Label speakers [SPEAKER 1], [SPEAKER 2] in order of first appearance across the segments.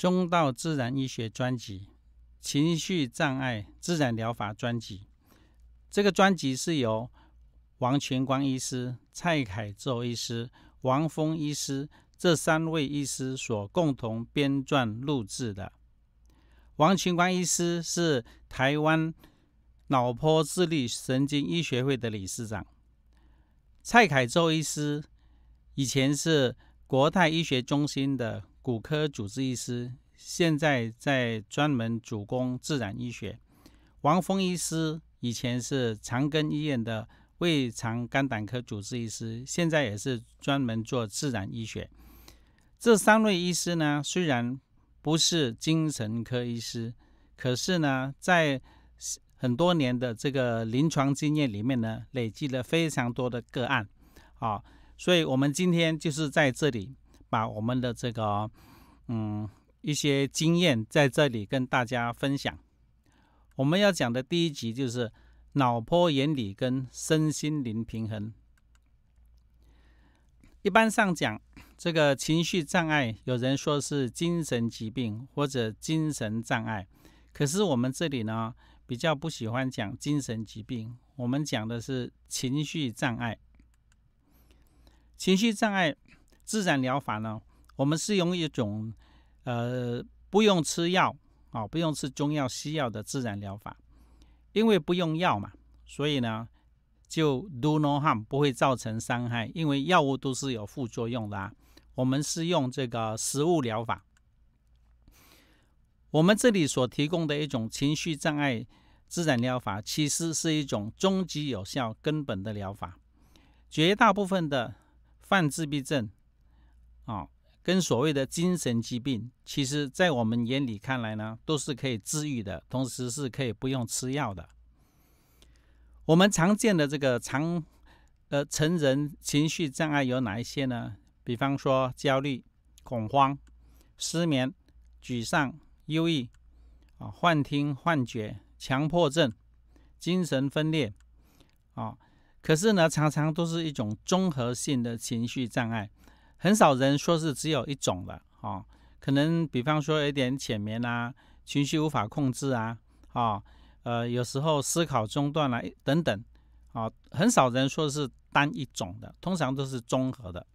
[SPEAKER 1] 中道自然医学专辑、情绪障碍自然疗法专辑，这个专辑是由王全光医师、蔡凯宙医师、王峰医师这三位医师所共同编撰录制的。王全光医师是台湾脑波智力神经医学会的理事长，蔡凯宙医师以前是国泰医学中心的。骨科主治医师现在在专门主攻自然医学。王峰医师以前是长庚医院的胃肠肝胆科主治医师，现在也是专门做自然医学。这三位医师呢，虽然不是精神科医师，可是呢，在很多年的这个临床经验里面呢，累积了非常多的个案啊，所以我们今天就是在这里。把我们的这个，嗯，一些经验在这里跟大家分享。我们要讲的第一集就是脑波原理跟身心灵平衡。一般上讲，这个情绪障碍，有人说是精神疾病或者精神障碍，可是我们这里呢比较不喜欢讲精神疾病，我们讲的是情绪障碍。情绪障碍。自然疗法呢，我们是用一种，呃，不用吃药啊，不用吃中药西药的自然疗法。因为不用药嘛，所以呢，就 do no harm，不会造成伤害。因为药物都是有副作用的啊。我们是用这个食物疗法。我们这里所提供的一种情绪障碍自然疗法，其实是一种终极有效、根本的疗法。绝大部分的犯自闭症。啊，跟所谓的精神疾病，其实在我们眼里看来呢，都是可以治愈的，同时是可以不用吃药的。我们常见的这个常呃成人情绪障碍有哪一些呢？比方说焦虑、恐慌、失眠、沮丧、忧郁啊、幻听、幻觉、强迫症、精神分裂啊，可是呢，常常都是一种综合性的情绪障碍。很少人说是只有一种的，哦，可能比方说有点浅眠啊，情绪无法控制啊，啊，呃，有时候思考中断了等等，啊，很少人说是单一种的，通常都是综合的。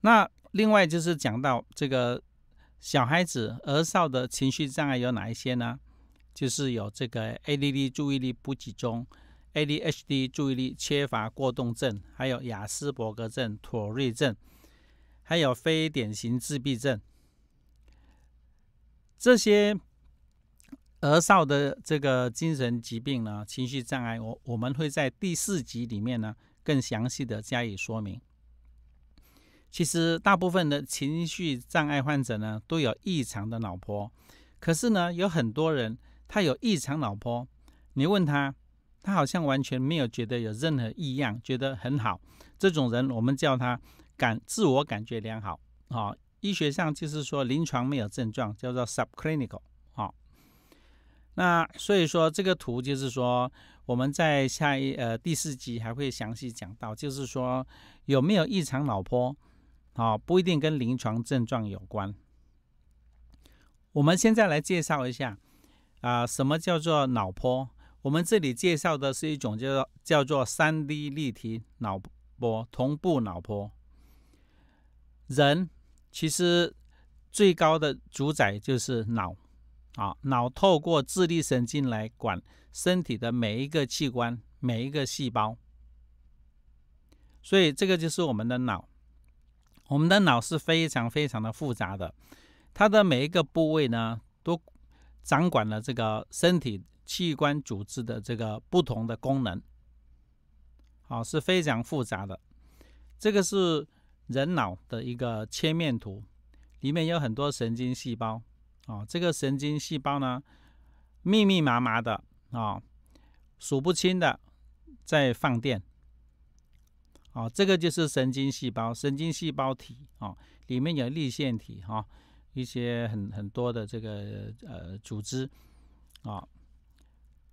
[SPEAKER 1] 那另外就是讲到这个小孩子儿少的情绪障碍有哪一些呢？就是有这个 A.D.D. 注意力不集中。A D H D 注意力缺乏过动症，还有雅斯伯格症、妥瑞症，还有非典型自闭症，这些儿少的这个精神疾病呢，情绪障碍，我我们会在第四集里面呢更详细的加以说明。其实大部分的情绪障碍患者呢都有异常的脑波，可是呢有很多人他有异常脑波，你问他。他好像完全没有觉得有任何异样，觉得很好。这种人我们叫他感自我感觉良好，啊，医学上就是说临床没有症状，叫做 subclinical，啊。那所以说这个图就是说我们在下一呃第四集还会详细讲到，就是说有没有异常脑波，啊，不一定跟临床症状有关。我们现在来介绍一下，啊，什么叫做脑波？我们这里介绍的是一种叫做叫做三 D 立体脑波同步脑波。人其实最高的主宰就是脑，啊，脑透过智力神经来管身体的每一个器官、每一个细胞，所以这个就是我们的脑。我们的脑是非常非常的复杂的，它的每一个部位呢，都掌管了这个身体。器官组织的这个不同的功能，好是非常复杂的。这个是人脑的一个切面图，里面有很多神经细胞啊。这个神经细胞呢，密密麻麻的啊，数不清的在放电啊。这个就是神经细胞，神经细胞体啊，里面有粒线体啊，一些很很多的这个呃组织啊。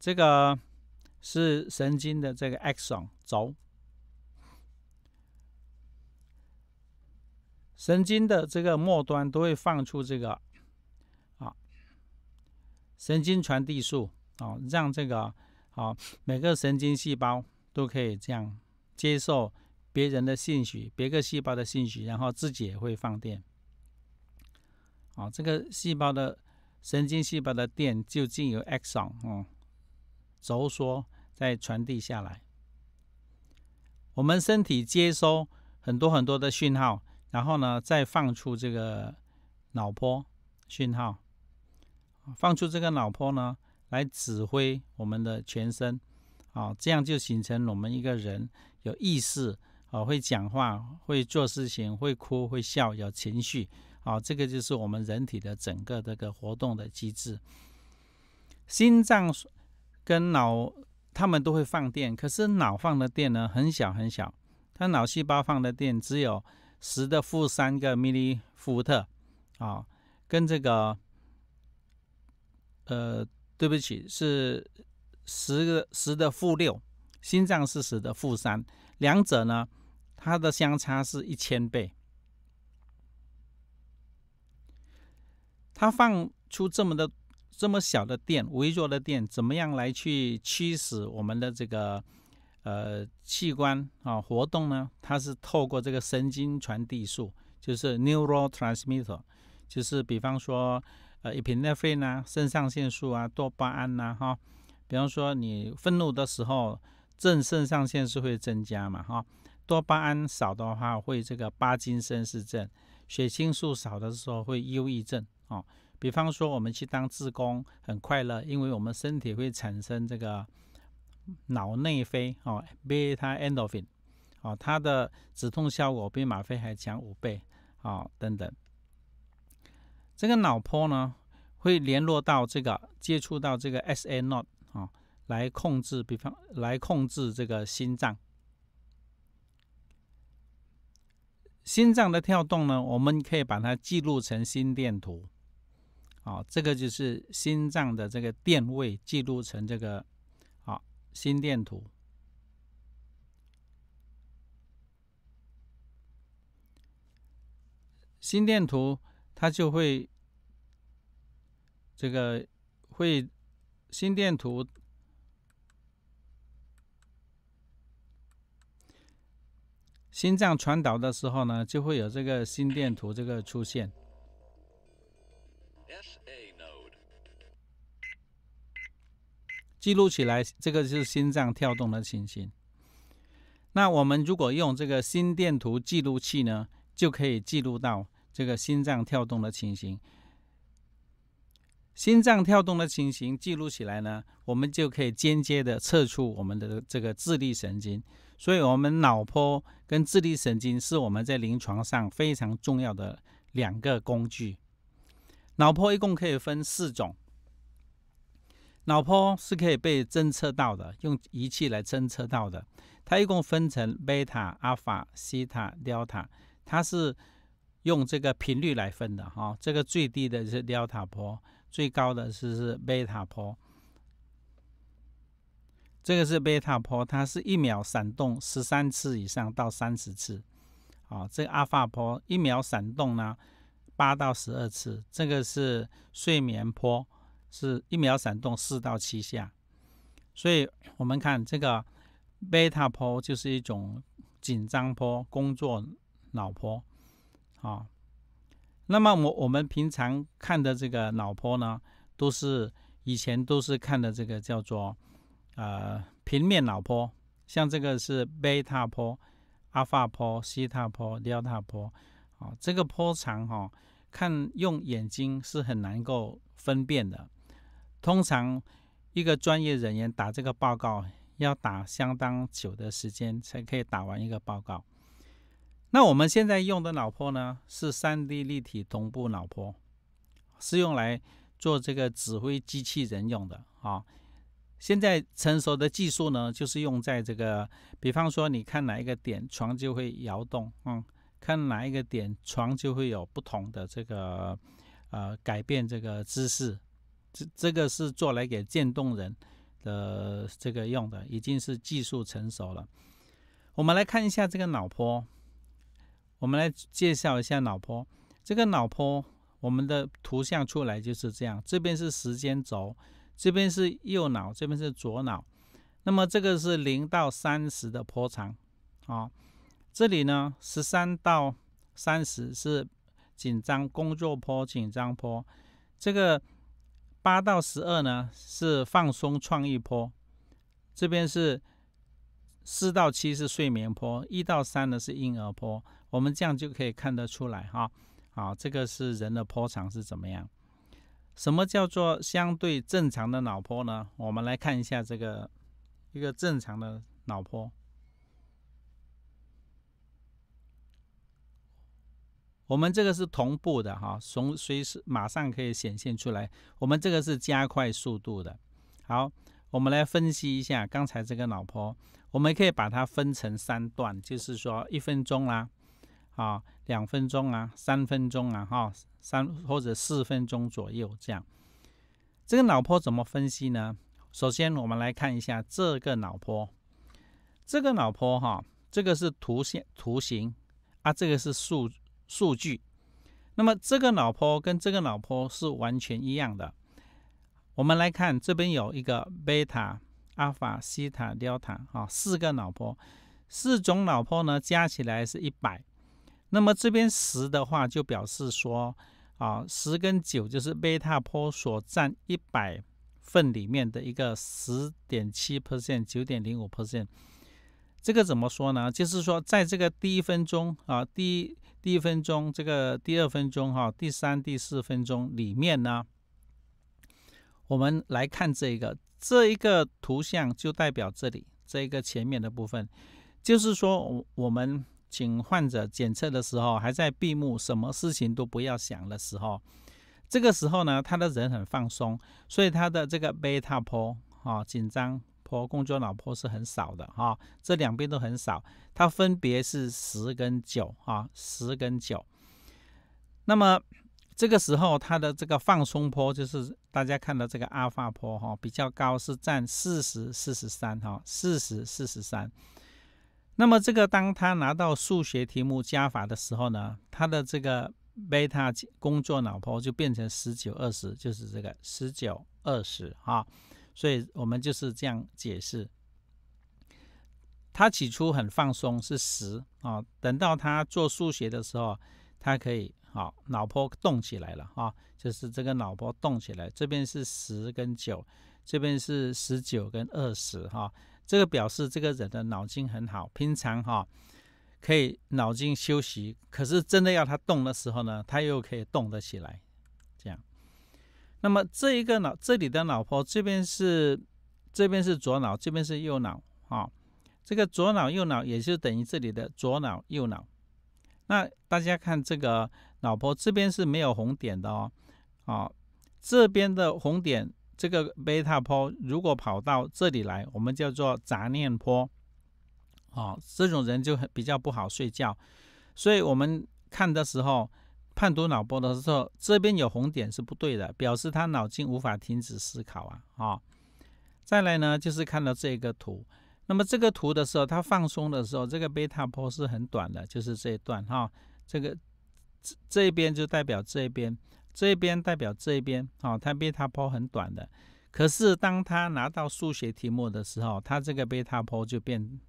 [SPEAKER 1] 这个是神经的这个 axon 轴，神经的这个末端都会放出这个啊神经传递素啊，让这个啊每个神经细胞都可以这样接受别人的兴趣，别个细胞的兴趣，然后自己也会放电啊。这个细胞的神经细胞的电就进入 axon 哦。轴缩再传递下来，我们身体接收很多很多的讯号，然后呢，再放出这个脑波讯号，放出这个脑波呢，来指挥我们的全身，啊，这样就形成我们一个人有意识啊，会讲话，会做事情，会哭会笑，有情绪啊，这个就是我们人体的整个这个活动的机制，心脏。跟脑，他们都会放电，可是脑放的电呢，很小很小。它脑细胞放的电只有十的负三个微伏特，啊，跟这个，呃，对不起，是十个十的负六，心脏是十的负三，两者呢，它的相差是一千倍。它放出这么的。这么小的电、微弱的电，怎么样来去驱使我们的这个呃器官啊活动呢？它是透过这个神经传递素，就是 neurotransmitter，就是比方说呃，epinephrine 啊，肾上腺素啊，多巴胺呐，哈。比方说你愤怒的时候，正肾上腺素会增加嘛，哈。多巴胺少的话，会这个巴金森氏症；血清素少的时候，会忧郁症，哦。比方说，我们去当志工，很快乐，因为我们身体会产生这个脑内啡，哦，beta endorphin，哦，它的止痛效果比吗啡还强五倍，哦，等等。这个脑波呢，会联络到这个接触到这个 SA node，哦，来控制，比方来控制这个心脏，心脏的跳动呢，我们可以把它记录成心电图。啊，这个就是心脏的这个电位记录成这个，啊，心电图。心电图它就会，这个会，心电图，心脏传导的时候呢，就会有这个心电图这个出现。记录起来，这个就是心脏跳动的情形。那我们如果用这个心电图记录器呢，就可以记录到这个心脏跳动的情形。心脏跳动的情形记录起来呢，我们就可以间接的测出我们的这个智力神经。所以，我们脑波跟智力神经是我们在临床上非常重要的两个工具。脑波一共可以分四种。脑波是可以被侦测到的，用仪器来侦测到的。它一共分成贝塔、阿尔法、西塔、delta，它是用这个频率来分的哈。这个最低的是 delta 波，最高的是是贝塔波。这个是贝塔波，它是一秒闪动十三次以上到三十次。哦，这个阿法波一秒闪动呢八到十二次。这个是睡眠波。是一秒闪动四到七下，所以我们看这个贝塔坡就是一种紧张坡，工作脑坡啊。那么我我们平常看的这个脑坡呢，都是以前都是看的这个叫做呃平面脑坡，像这个是贝塔坡、阿法坡、西塔坡、delta 坡啊。这个坡长哈，看用眼睛是很难够分辨的。通常一个专业人员打这个报告要打相当久的时间才可以打完一个报告。那我们现在用的脑波呢，是三 D 立体同步脑波，是用来做这个指挥机器人用的啊。现在成熟的技术呢，就是用在这个，比方说你看哪一个点床就会摇动，嗯，看哪一个点床就会有不同的这个呃改变这个姿势。这这个是做来给渐冻人的这个用的，已经是技术成熟了。我们来看一下这个脑波，我们来介绍一下脑波。这个脑波，我们的图像出来就是这样：这边是时间轴，这边是右脑，这边是左脑。那么这个是零到三十的坡长，啊，这里呢十三到三十是紧张工作坡，紧张坡，这个。八到十二呢是放松创意坡，这边是四到七是睡眠坡，一到三呢是婴儿坡。我们这样就可以看得出来哈，好，这个是人的坡长是怎么样？什么叫做相对正常的脑坡呢？我们来看一下这个一个正常的脑坡。我们这个是同步的哈，从随时马上可以显现出来。我们这个是加快速度的。好，我们来分析一下刚才这个脑波。我们可以把它分成三段，就是说一分钟啦，啊，两分钟啊，三分钟啊，哈，三或者四分钟左右这样。这个脑波怎么分析呢？首先我们来看一下这个脑波，这个脑波哈，这个是图线图形啊，这个是数。数据，那么这个脑坡跟这个脑坡是完全一样的。我们来看这边有一个贝塔、阿尔法、西塔、伽塔啊，四个脑坡，四种脑坡呢加起来是一百。那么这边十的话，就表示说啊，十跟九就是贝塔坡所占一百份里面的一个十点七 percent、九点零五 percent。这个怎么说呢？就是说，在这个第一分钟啊，第一。第一分钟，这个第二分钟，哈，第三、第四分钟里面呢，我们来看这个，这一个图像就代表这里这一个前面的部分，就是说，我我们请患者检测的时候，还在闭目，什么事情都不要想的时候，这个时候呢，他的人很放松，所以他的这个贝塔波啊紧张。坡工作脑坡是很少的哈，这两边都很少，它分别是十跟九哈，十跟九。那么这个时候它的这个放松坡就是大家看到这个阿法坡哈比较高，是占四十四十三哈，四十四十三。那么这个当他拿到数学题目加法的时候呢，他的这个贝塔工作脑坡就变成十九二十，就是这个十九二十哈。所以我们就是这样解释。他起初很放松，是十啊。等到他做数学的时候，他可以好脑波动起来了啊，就是这个脑波动起来。这边是十跟九，这边是十九跟二十哈。这个表示这个人的脑筋很好，平常哈可以脑筋休息，可是真的要他动的时候呢，他又可以动得起来。那么这一个脑这里的脑波，这边是这边是左脑，这边是右脑啊。这个左脑右脑也就等于这里的左脑右脑。那大家看这个脑波，这边是没有红点的哦。啊，这边的红点，这个贝塔波如果跑到这里来，我们叫做杂念波。啊，这种人就很比较不好睡觉。所以我们看的时候。判读脑波的时候，这边有红点是不对的，表示他脑筋无法停止思考啊啊！再来呢，就是看到这个图，那么这个图的时候，他放松的时候，这个贝塔波是很短的，就是这一段哈。这个这这边就代表这边，这边代表这边啊。他贝塔波很短的，可是当他拿到数学题目的时候，他这个贝塔波就变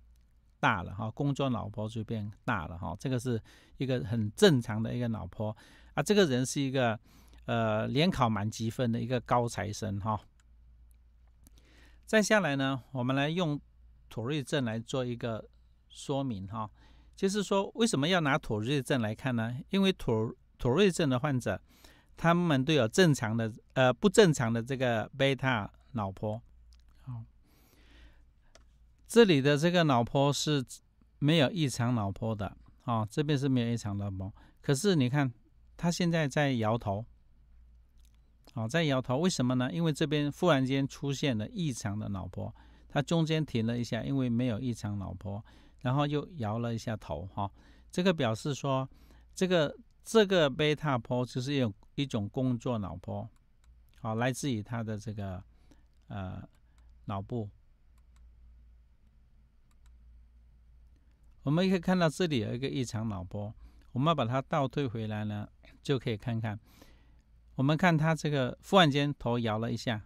[SPEAKER 1] 大了哈，工作脑婆就变大了哈，这个是一个很正常的一个脑婆，啊。这个人是一个呃联考满积分的一个高材生哈。再下来呢，我们来用妥瑞症来做一个说明哈，就是说为什么要拿妥瑞症来看呢？因为妥妥瑞症的患者，他们都有正常的呃不正常的这个贝塔脑婆。这里的这个脑波是没有异常脑波的啊，这边是没有异常脑波。可是你看，它现在在摇头，哦，在摇头，为什么呢？因为这边忽然间出现了异常的脑波，它中间停了一下，因为没有异常脑波，然后又摇了一下头哈。这个表示说，这个这个贝塔波就是有一种工作脑波，好，来自于它的这个呃脑部。我们可以看到这里有一个异常脑波，我们要把它倒退回来呢，就可以看看。我们看他这个忽然间头摇了一下，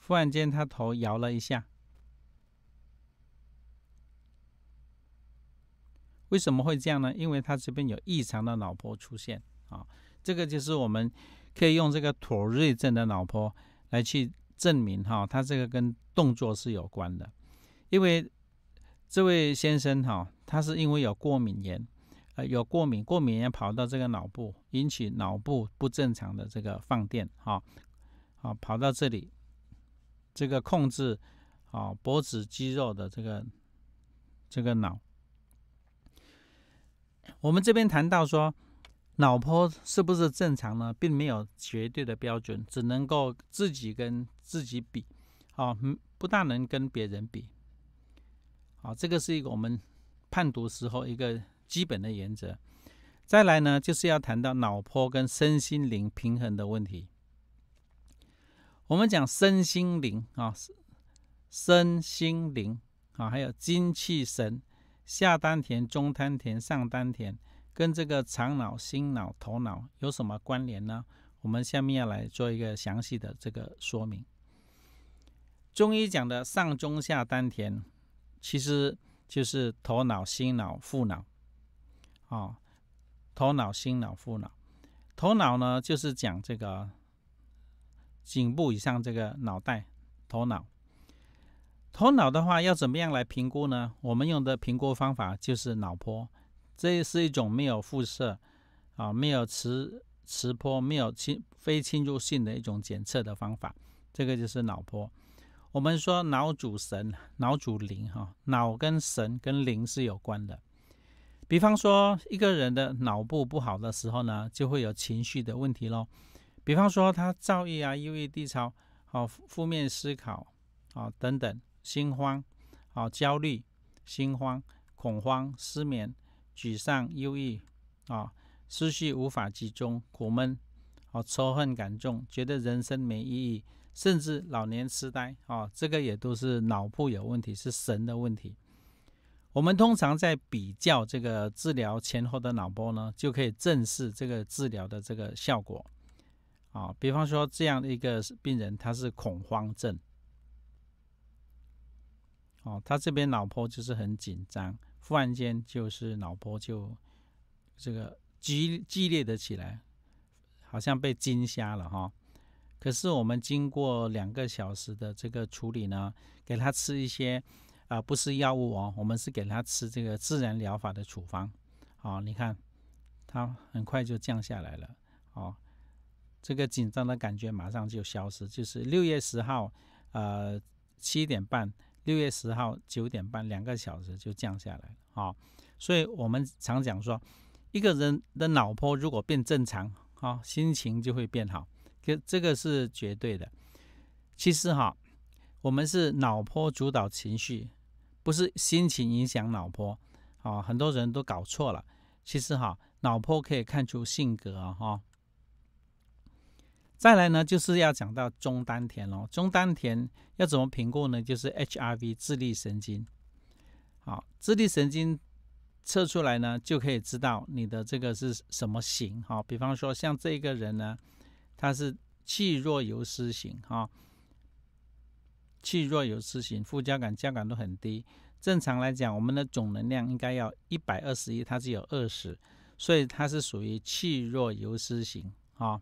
[SPEAKER 1] 忽然间他头摇了一下，为什么会这样呢？因为他这边有异常的脑波出现啊。这个就是我们可以用这个妥瑞症的脑波来去证明哈，他这个跟动作是有关的。因为这位先生哈，他是因为有过敏炎，呃，有过敏，过敏炎跑到这个脑部，引起脑部不正常的这个放电，哈，啊，跑到这里，这个控制啊脖子肌肉的这个这个脑，我们这边谈到说，脑波是不是正常呢？并没有绝对的标准，只能够自己跟自己比，啊，不不大能跟别人比。啊，这个是一个我们判读时候一个基本的原则。再来呢，就是要谈到脑波跟身心灵平衡的问题。我们讲身心灵啊，身心灵啊，还有精气神、下丹田、中丹田、上丹田，跟这个长脑、心脑、头脑有什么关联呢？我们下面要来做一个详细的这个说明。中医讲的上、中、下丹田。其实就是头脑、心脑、腹脑啊，头脑、心脑、腹脑。头脑呢，就是讲这个颈部以上这个脑袋。头脑，头脑的话要怎么样来评估呢？我们用的评估方法就是脑波，这是一种没有辐射啊、没有磁磁波、没有侵非侵入性的一种检测的方法。这个就是脑波。我们说脑主神，脑主灵，哈，脑跟神跟灵是有关的。比方说一个人的脑部不好的时候呢，就会有情绪的问题喽。比方说他躁郁啊、忧郁、低潮、好负面思考、啊等等、心慌、好焦虑、心慌、恐慌、失眠、沮丧、忧郁啊、思绪无法集中、苦闷、好仇恨感重、觉得人生没意义。甚至老年痴呆啊，这个也都是脑部有问题，是神的问题。我们通常在比较这个治疗前后的脑波呢，就可以正视这个治疗的这个效果啊。比方说，这样的一个病人，他是恐慌症，哦，他这边脑波就是很紧张，忽然间就是脑波就这个激激烈的起来，好像被惊吓了哈。可是我们经过两个小时的这个处理呢，给他吃一些啊，不是药物哦，我们是给他吃这个自然疗法的处方，啊，你看他很快就降下来了，哦，这个紧张的感觉马上就消失，就是六月十号，呃，七点半，六月十号九点半，两个小时就降下来了，啊，所以我们常讲说，一个人的脑波如果变正常，啊，心情就会变好。这这个是绝对的。其实哈，我们是脑波主导情绪，不是心情影响脑波。啊，很多人都搞错了。其实哈，脑波可以看出性格哈。再来呢，就是要讲到中丹田喽。中丹田要怎么评估呢？就是 H R V 智力神经。好，智力神经测出来呢，就可以知道你的这个是什么型。好，比方说像这个人呢。它是气弱游丝型，哈，气弱游丝型，附加感、加感都很低。正常来讲，我们的总能量应该要一百二十一，它是有二十，所以它是属于气弱游丝型，啊。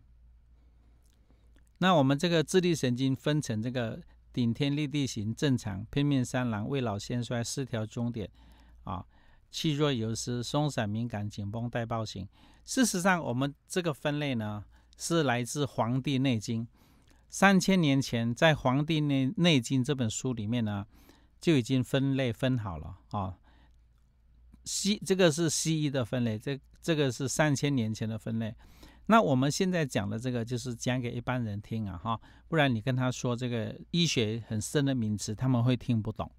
[SPEAKER 1] 那我们这个智力神经分成这个顶天立地型、正常、拼命三郎、未老先衰、失调终点，啊，气弱游丝、松散敏感、紧绷带爆型。事实上，我们这个分类呢？是来自《黄帝内经》，三千年前在《黄帝内内经》这本书里面呢，就已经分类分好了啊。西这个是西医的分类，这这个是三千年前的分类。那我们现在讲的这个就是讲给一般人听啊，哈，不然你跟他说这个医学很深的名词，他们会听不懂。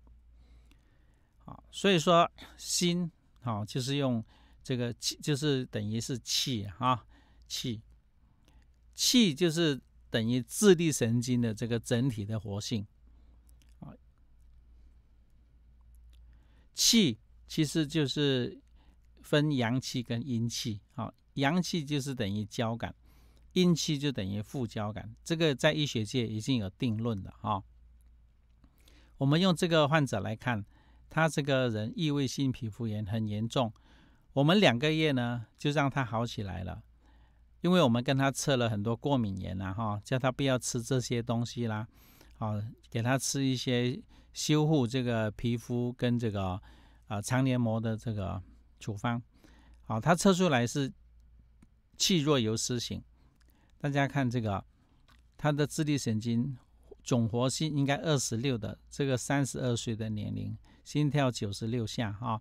[SPEAKER 1] 啊，所以说心，好就是用这个气，就是等于是气哈气。气就是等于自律神经的这个整体的活性啊，气其实就是分阳气跟阴气啊，阳气就是等于交感，阴气就等于副交感，这个在医学界已经有定论了啊。我们用这个患者来看，他这个人异位性皮肤炎很严重，我们两个月呢就让他好起来了。因为我们跟他测了很多过敏原啦，哈，叫他不要吃这些东西啦，啊，给他吃一些修护这个皮肤跟这个呃肠黏膜的这个处方，好，他测出来是气弱油丝型。大家看这个，他的智力神经总活性应该二十六的，这个三十二岁的年龄，心跳九十六下哈，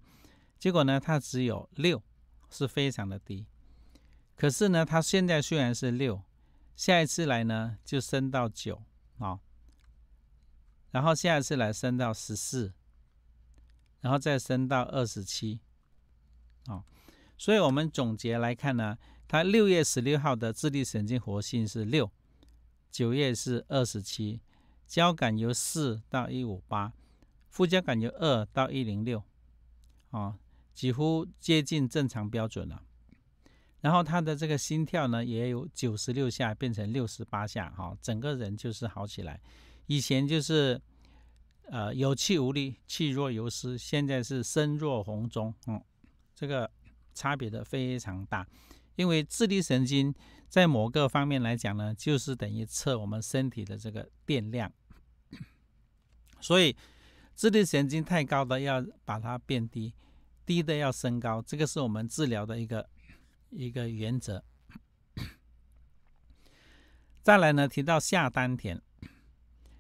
[SPEAKER 1] 结果呢，他只有六，是非常的低。可是呢，它现在虽然是六，下一次来呢就升到九啊，然后下一次来升到十四，然后再升到二十七啊。所以我们总结来看呢，它六月十六号的自力神经活性是六，九月是二十七，交感由四到一五八，副交感由二到一零六啊，几乎接近正常标准了。然后他的这个心跳呢，也有九十六下变成六十八下，哈，整个人就是好起来。以前就是，呃，有气无力，气若游丝，现在是身若红钟，嗯，这个差别的非常大。因为自律神经在某个方面来讲呢，就是等于测我们身体的这个电量，所以自律神经太高的要把它变低，低的要升高，这个是我们治疗的一个。一个原则，再来呢，提到下丹田，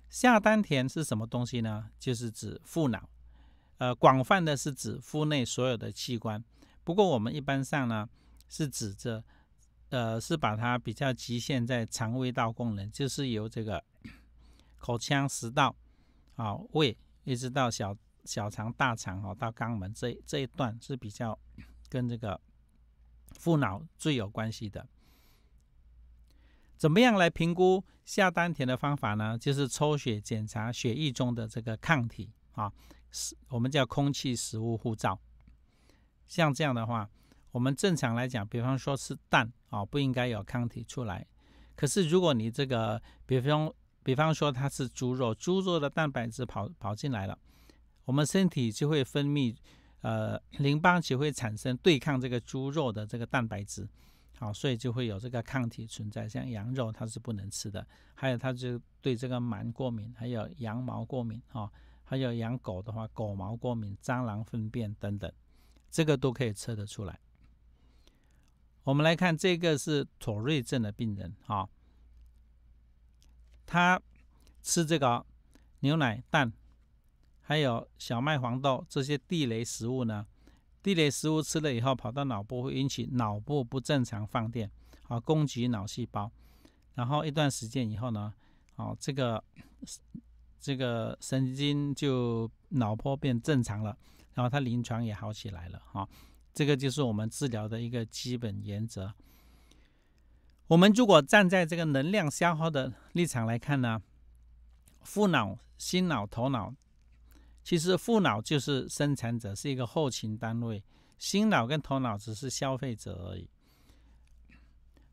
[SPEAKER 1] 下丹田是什么东西呢？就是指腹脑，呃，广泛的是指腹内所有的器官。不过我们一般上呢，是指着，呃，是把它比较局限在肠胃道功能，就是由这个 口腔、食道、啊胃，一直到小小肠、大肠哦，到肛门这这一段是比较跟这个。副脑最有关系的，怎么样来评估下丹田的方法呢？就是抽血检查血液中的这个抗体啊，是我们叫空气食物护照。像这样的话，我们正常来讲，比方说是蛋啊，不应该有抗体出来。可是如果你这个，比方比方说它是猪肉，猪肉的蛋白质跑跑进来了，我们身体就会分泌。呃，淋巴只会产生对抗这个猪肉的这个蛋白质，好，所以就会有这个抗体存在。像羊肉它是不能吃的，还有它就对这个螨过敏，还有羊毛过敏哦，还有养狗的话，狗毛过敏、蟑螂粪便等等，这个都可以测得出来。我们来看这个是妥瑞症的病人啊，他吃这个牛奶、蛋。还有小麦、黄豆这些地雷食物呢？地雷食物吃了以后，跑到脑部会引起脑部不正常放电，啊，攻击脑细胞，然后一段时间以后呢，啊，这个这个神经就脑波变正常了，然后他临床也好起来了，啊，这个就是我们治疗的一个基本原则。我们如果站在这个能量消耗的立场来看呢，副脑、心脑、头脑。其实副脑就是生产者，是一个后勤单位，心脑跟头脑只是消费者而已。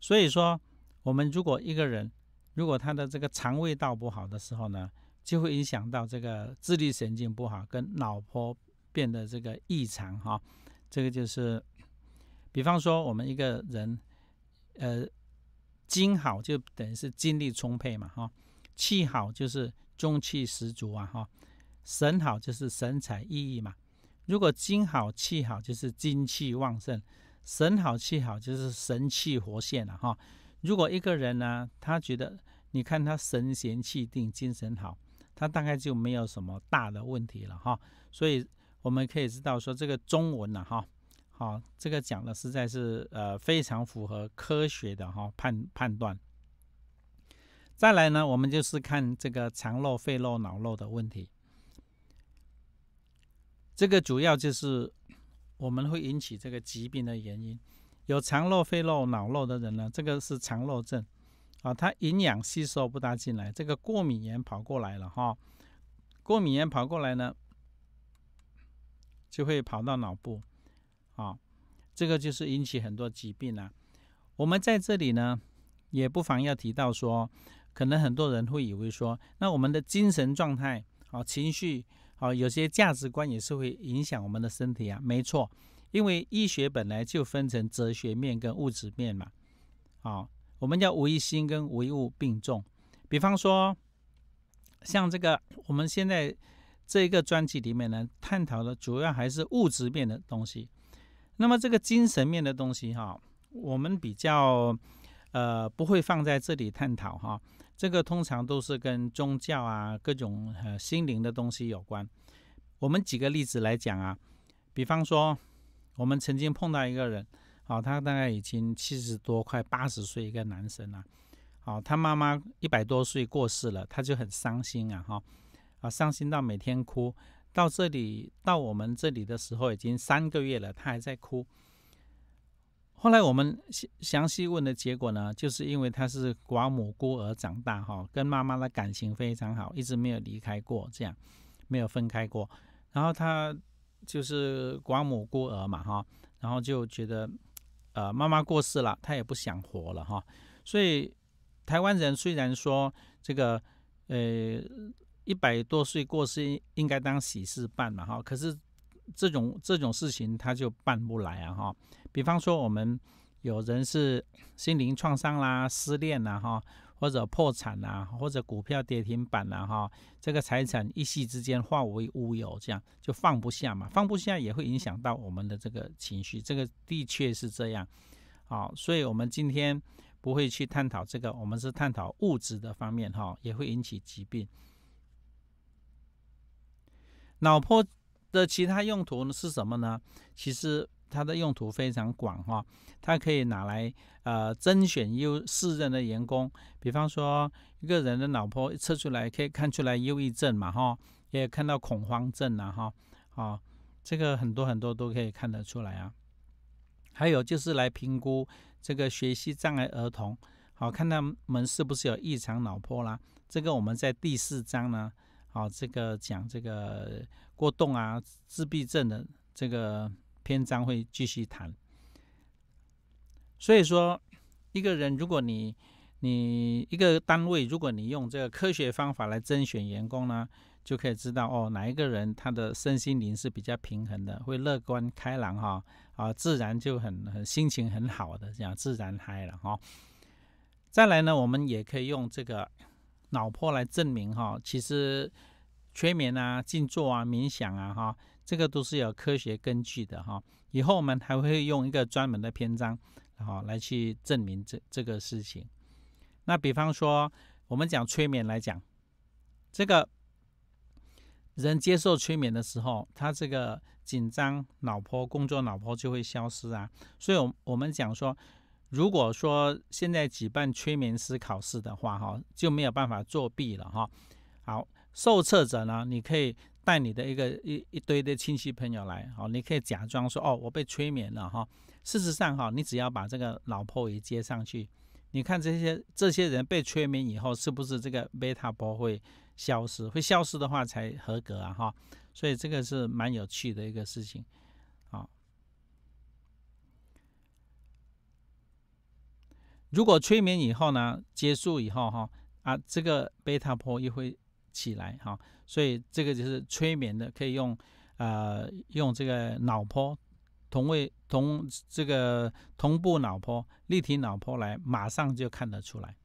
[SPEAKER 1] 所以说，我们如果一个人如果他的这个肠胃道不好的时候呢，就会影响到这个自律神经不好，跟脑波变得这个异常哈。这个就是，比方说我们一个人，呃，精好就等于是精力充沛嘛哈，气好就是中气十足啊哈。神好就是神采奕奕嘛，如果精好气好就是精气旺盛，神好气好就是神气活现了哈。如果一个人呢，他觉得你看他神闲气定，精神好，他大概就没有什么大的问题了哈。所以我们可以知道说这个中文呢哈，好，这个讲的实在是呃非常符合科学的哈判判断。再来呢，我们就是看这个肠漏、肺漏、脑漏的问题。这个主要就是我们会引起这个疾病的原因。有肠漏、肺漏、脑漏的人呢，这个是肠漏症啊，它营养吸收不大进来，这个过敏源跑过来了哈，过敏源跑过来呢，就会跑到脑部啊，这个就是引起很多疾病了。我们在这里呢，也不妨要提到说，可能很多人会以为说，那我们的精神状态啊，情绪。哦，有些价值观也是会影响我们的身体啊，没错，因为医学本来就分成哲学面跟物质面嘛。哦，我们叫唯心跟唯物并重。比方说，像这个我们现在这个专辑里面呢，探讨的主要还是物质面的东西。那么这个精神面的东西哈，我们比较呃不会放在这里探讨哈。这个通常都是跟宗教啊、各种呃心灵的东西有关。我们几个例子来讲啊，比方说，我们曾经碰到一个人，啊，他大概已经七十多、快八十岁一个男生了，好，他妈妈一百多岁过世了，他就很伤心啊，哈，啊，伤心到每天哭。到这里到我们这里的时候已经三个月了，他还在哭。后来我们详细问的结果呢，就是因为他是寡母孤儿长大，哈，跟妈妈的感情非常好，一直没有离开过，这样没有分开过。然后他就是寡母孤儿嘛，哈，然后就觉得呃，妈妈过世了，他也不想活了，哈。所以台湾人虽然说这个呃一百多岁过世应该当喜事办嘛，哈，可是。这种这种事情他就办不来啊哈！比方说我们有人是心灵创伤啦、失恋啦哈，或者破产啦，或者股票跌停板啦哈，这个财产一夕之间化为乌有，这样就放不下嘛，放不下也会影响到我们的这个情绪，这个的确是这样。好，所以我们今天不会去探讨这个，我们是探讨物质的方面哈，也会引起疾病，脑破。的其他用途呢是什么呢？其实它的用途非常广哈，它可以拿来呃甄选优适任的员工，比方说一个人的脑波测出来，可以看出来忧郁症嘛哈，也看到恐慌症了哈，啊，这个很多很多都可以看得出来啊。还有就是来评估这个学习障碍儿童，好看他们是不是有异常脑波啦。这个我们在第四章呢。好，这个讲这个过动啊、自闭症的这个篇章会继续谈。所以说，一个人如果你你一个单位，如果你用这个科学方法来甄选员工呢，就可以知道哦，哪一个人他的身心灵是比较平衡的，会乐观开朗哈啊，自然就很很心情很好的，这样自然嗨了哈。再来呢，我们也可以用这个。脑波来证明哈，其实催眠啊、静坐啊、冥想啊，哈，这个都是有科学根据的哈。以后我们还会用一个专门的篇章，哈，来去证明这这个事情。那比方说，我们讲催眠来讲，这个人接受催眠的时候，他这个紧张脑波、工作脑波就会消失啊。所以，我我们讲说。如果说现在举办催眠师考试的话，哈就没有办法作弊了，哈。好，受测者呢，你可以带你的一个一一堆的亲戚朋友来，好，你可以假装说哦，我被催眠了，哈。事实上，哈，你只要把这个老婆仪接上去，你看这些这些人被催眠以后，是不是这个贝塔波会消失？会消失的话才合格啊，哈。所以这个是蛮有趣的一个事情。如果催眠以后呢，结束以后哈啊，这个贝塔波又会起来哈，所以这个就是催眠的，可以用呃用这个脑波同位同这个同步脑波立体脑波来，马上就看得出来。